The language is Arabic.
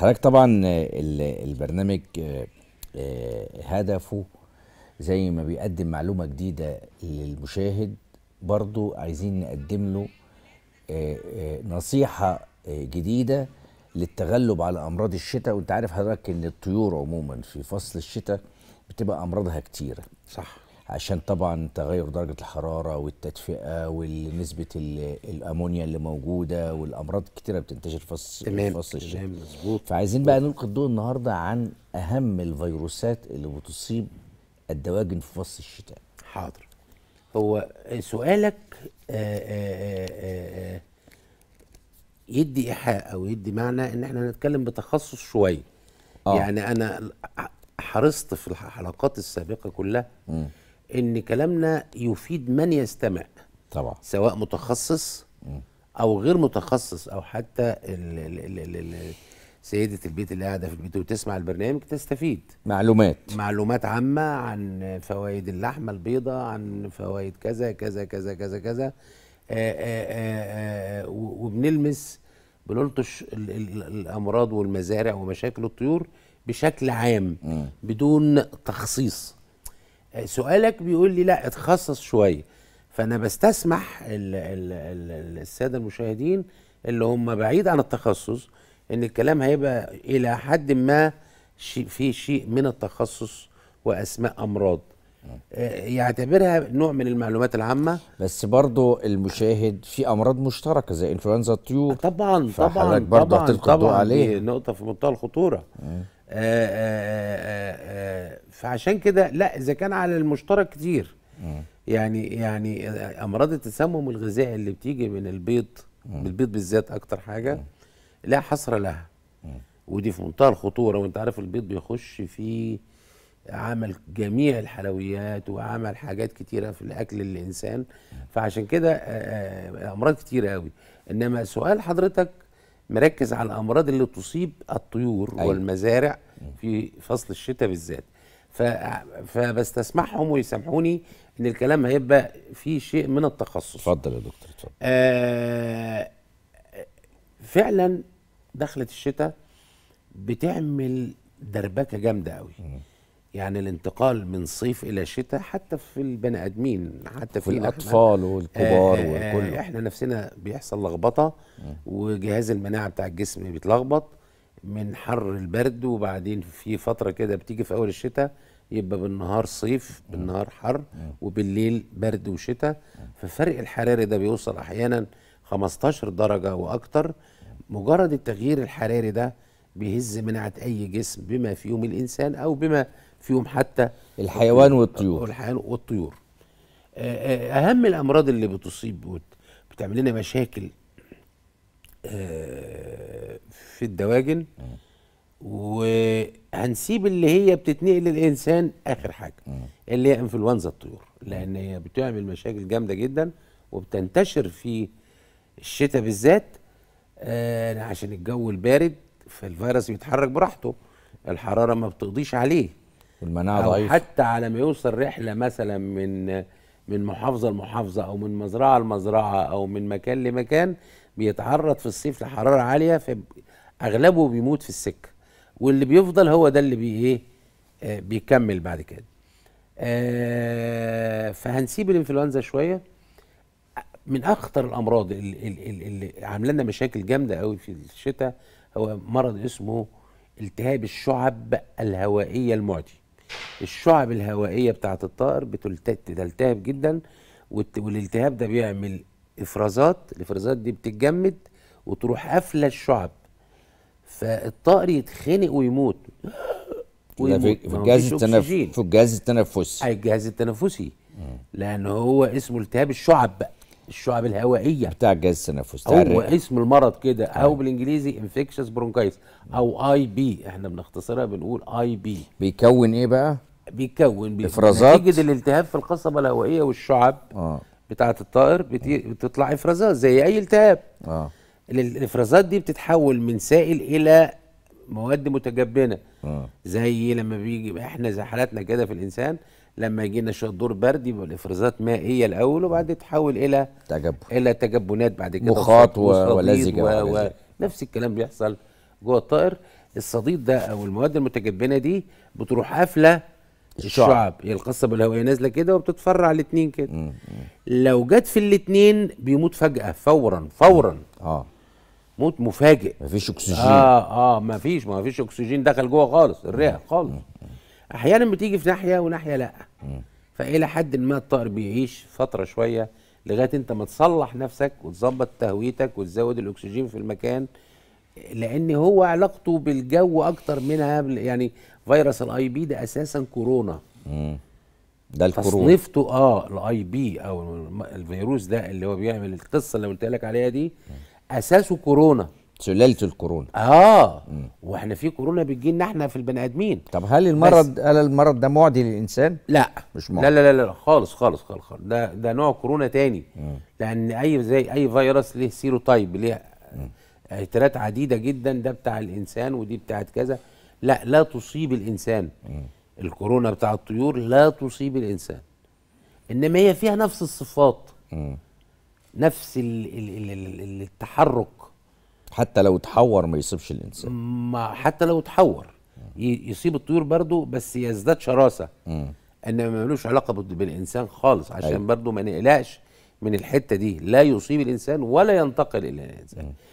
حضرتك طبعا البرنامج آه، آه، هدفه زي ما بيقدم معلومه جديده للمشاهد برضو عايزين نقدم له آه، نصيحه جديده للتغلب على امراض الشتاء وانت عارف حضرتك ان الطيور عموما في فصل الشتاء بتبقى امراضها كتيره صح عشان طبعا تغير درجه الحراره والتدفئه ونسبه الامونيا اللي موجوده والامراض كتيره بتنتشر في فص تمام فص الشتاء تمام مظبوط فعايزين بقى طيب. نلقي الضوء النهارده عن اهم الفيروسات اللي بتصيب الدواجن في فصل الشتاء حاضر هو سؤالك آه، آه، آه، يدي ايحاء او يدي معنى ان احنا هنتكلم بتخصص شويه يعني انا حرصت في الحلقات السابقه كلها م. ان كلامنا يفيد من يستمع طبعا سواء متخصص او غير متخصص او حتى الـ الـ الـ الـ سيدة البيت اللي قاعدة في البيت وتسمع البرنامج تستفيد معلومات معلومات عامة عن فوائد اللحمة البيضة عن فوائد كذا كذا كذا كذا كذا آه، آه، آه، وبنلمس بنلطش الأمراض والمزارع ومشاكل الطيور بشكل عام م. بدون تخصيص آه، سؤالك بيقول لي لا اتخصص شويه فانا بستسمح الـ الـ الـ الساده المشاهدين اللي هم بعيد عن التخصص ان الكلام هيبقى الى حد ما شيء في شيء من التخصص واسماء امراض آه، يعتبرها نوع من المعلومات العامه بس برضو المشاهد في امراض مشتركه زي انفلونزا الطيور طبعا طبعا طبعا طبعا, طبعًا عليه نقطه في منتهى الخطوره آه، آه، آه، فعشان كده لا اذا كان على المشترك كتير يعني يعني امراض التسمم الغذائي اللي بتيجي من البيض من البيض بالذات اكتر حاجه لا حصر لها ودي في منتهى الخطوره وانت عارف البيض بيخش في عمل جميع الحلويات وعمل حاجات كتيره في الاكل للانسان فعشان كده امراض كتيره قوي انما سؤال حضرتك مركز على الامراض اللي تصيب الطيور أيوة. والمزارع في فصل الشتاء بالذات ف... ويسامحوني ان الكلام هيبقى فيه شيء من التخصص اتفضل يا دكتور اتفضل آه فعلا دخلت الشتاء بتعمل دربكه جامده قوي يعني الانتقال من صيف الى شتاء حتى في البني ادمين حتى في الاطفال والكبار آه، آه، والكل احنا نفسنا بيحصل لخبطه وجهاز المناعه بتاع الجسم بيتلخبط من حر البرد وبعدين في فتره كده بتيجي في اول الشتاء يبقى بالنهار صيف بالنهار حر وبالليل برد وشتاء ففرق الحراري ده بيوصل احيانا 15 درجه واكتر مجرد التغيير الحراري ده بيهز مناعه اي جسم بما فيهم الانسان او بما فيهم حتى الحيوان والطيور الحيوان والطيور آه، آه، اهم الامراض اللي بتصيب بتعمل لنا مشاكل آه، في الدواجن وهنسيب اللي هي بتتنقل للانسان اخر حاجه اللي هي انفلونزا الطيور لان هي بتعمل مشاكل جامده جدا وبتنتشر في الشتاء بالذات عشان الجو البارد فالفيروس بيتحرك براحته الحراره ما بتقضيش عليه والمناعه ضعيفه حتى على ما يوصل رحله مثلا من من محافظه لمحافظه او من مزرعه لمزرعه او من مكان لمكان بيتعرض في الصيف لحراره عاليه فاغلبه بيموت في السكه واللي بيفضل هو ده اللي بي ايه آه، بيكمل بعد كده آه فهنسيب الانفلونزا شويه من اخطر الامراض اللي, اللي عامله لنا مشاكل جامده قوي في الشتاء هو مرض اسمه التهاب الشعب الهوائيه المعدي الشعب الهوائيه بتاعه الطائر بتلتهب جدا والالتهاب ده بيعمل افرازات الافرازات دي بتتجمد وتروح قافله الشعب فالطائر يتخنق ويموت ويموت في الجهاز التنفسي في الجهاز التنفسي الجهاز التنفسي لان هو اسمه التهاب الشعب بقى الشعب الهوائيه بتاع الجهاز التنفسي هو اسم المرض كده او أيوة. بالانجليزي انفكشس برونكايتس او اي بي احنا بنختصرها بنقول اي بي بيكون ايه بقى بيتكون بي افرازات نتيجه الالتهاب في القصبه الهوائيه والشعب آه. بتاعه الطائر بتي... بتطلع افرازات زي اي التهاب آه. الافرازات دي بتتحول من سائل الى مواد متجبنه آه. زي لما بيجي احنا زي حالاتنا كده في الانسان لما يجي لنا شويه دور برد يبقى الافرازات مائيه الاول وبعدين تتحول الى تجب. الى تجبنات بعد كده مخاط ولزجه و... و... نفس الكلام بيحصل جوه الطائر الصديد ده او المواد المتجبنه دي بتروح قافله الشعب, هي القصه بالهوائيه نازله كده وبتتفرع الاتنين كده مم. لو جت في الاتنين بيموت فجاه فورا فورا اه موت مفاجئ مفيش اكسجين اه اه مفيش ما فيش اكسجين دخل جوه خالص الرئه خالص احيانا بتيجي في ناحيه وناحيه لا مم. فالى حد ما الطائر بيعيش فتره شويه لغايه انت ما تصلح نفسك وتظبط تهويتك وتزود الاكسجين في المكان لان هو علاقته بالجو اكتر منها يعني فيروس الاي بي ده اساسا كورونا مم. ده الكورونا تصنيفته اه الاي بي او الفيروس ده اللي هو بيعمل القصه اللي قلت لك عليها دي اساسه كورونا سلالة الكورونا اه مم. واحنا في كورونا بتجي لنا احنا في البني ادمين طب هل المرض هل المرض ده معدي للانسان؟ لا مش معدي لا لا لا, لا خالص خالص خالص, خالص. ده ده نوع كورونا تاني مم. لان اي زي اي فيروس ليه سيرو تايب ليه عترات عديده جدا ده بتاع الانسان ودي بتاعت كذا لا لا تصيب الانسان الكورونا بتاع الطيور لا تصيب الانسان انما هي فيها نفس الصفات نفس الـ الـ الـ التحرك حتى لو تحور ما يصيبش الانسان ما حتى لو تحور يصيب الطيور برضو بس يزداد شراسه انما ما ملوش علاقه بالانسان خالص عشان أيوة. برضو ما نقلقش من الحته دي لا يصيب الانسان ولا ينتقل الى الانسان